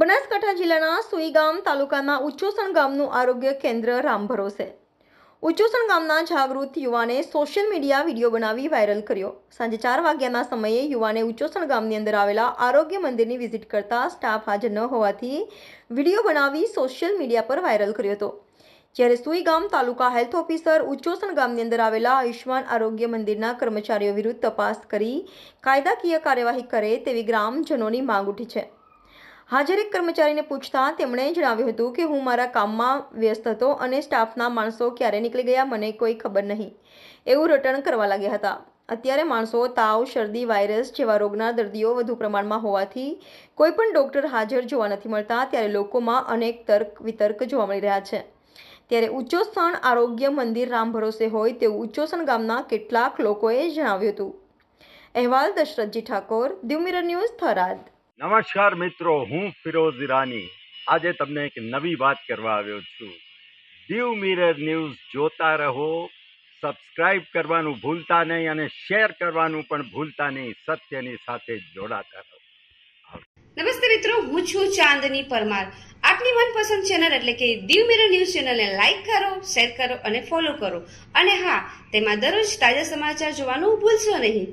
બનાસકાંઠા જિલ્લાના સુઈગામ તાલુકાના ઉચ્ચોસણ ગામનું આરોગ્ય કેન્દ્ર રામભરો છે ઉચ્ચોસણ ગામના જાગૃત યુવાને સોશિયલ મીડિયા વિડીયો બનાવી વાયરલ કર્યો સાંજે ચાર વાગ્યાના સમયે યુવાને ઉચ્ચોસણ ગામની અંદર આવેલા આરોગ્ય મંદિરની વિઝિટ કરતા સ્ટાફ હાજર ન હોવાથી વિડીયો બનાવી સોશિયલ મીડિયા પર વાયરલ કર્યો હતો જ્યારે સુઈગામ તાલુકા હેલ્થ ઓફિસર ઉચ્ચોસણ ગામની અંદર આવેલા આયુષ્યમાન આરોગ્ય મંદિરના કર્મચારીઓ વિરુદ્ધ તપાસ કરી કાયદાકીય કાર્યવાહી કરે તેવી ગ્રામજનોની માંગ ઉઠી છે હાજર એક કર્મચારીને પૂછતા તેમણે જણાવ્યું હતું કે હું મારા કામમાં વ્યસ્ત હતો અને સ્ટાફના માણસો ક્યારે નીકળી ગયા મને કોઈ ખબર નહીં એવું રટણ કરવા લાગ્યા હતા અત્યારે માણસો તાવ શરદી વાયરસ જેવા રોગના દર્દીઓ વધુ પ્રમાણમાં હોવાથી કોઈ પણ ડૉક્ટર હાજર જોવા નથી મળતા ત્યારે લોકોમાં અનેક તર્ક વિતર્ક જોવા મળી રહ્યા છે ત્યારે ઉચ્ચોસણ આરોગ્ય મંદિર રામ ભરોસે હોય તેવું ઉચ્ચોસણ ગામના કેટલાક લોકોએ જણાવ્યું હતું અહેવાલ દશરથજી ઠાકોર દિવ ન્યૂઝ થરાદ નમસ્કાર મિત્રો હું ફિરોઝ ઈરાની આજે તમને એક નવી વાત કરવા આવ્યો છું દીવ મિરર ન્યૂઝ જોતા રહો સબસ્ક્રાઈબ કરવાનું ભૂલતા નહીં અને શેર કરવાનું પણ ભૂલતા નહીં સત્યની સાથે જોડાતા રહો નમસ્તે મિત્રો હું છું ચાંદની પરમાર આપની મનપસંદ ચેનલ એટલે કે દીવ મિરર ન્યૂઝ ચેનલને લાઈક કરો શેર કરો અને ફોલો કરો અને હા તેમાં દરરોજ તાજા સમાચાર જોવાનું ભૂલશો નહીં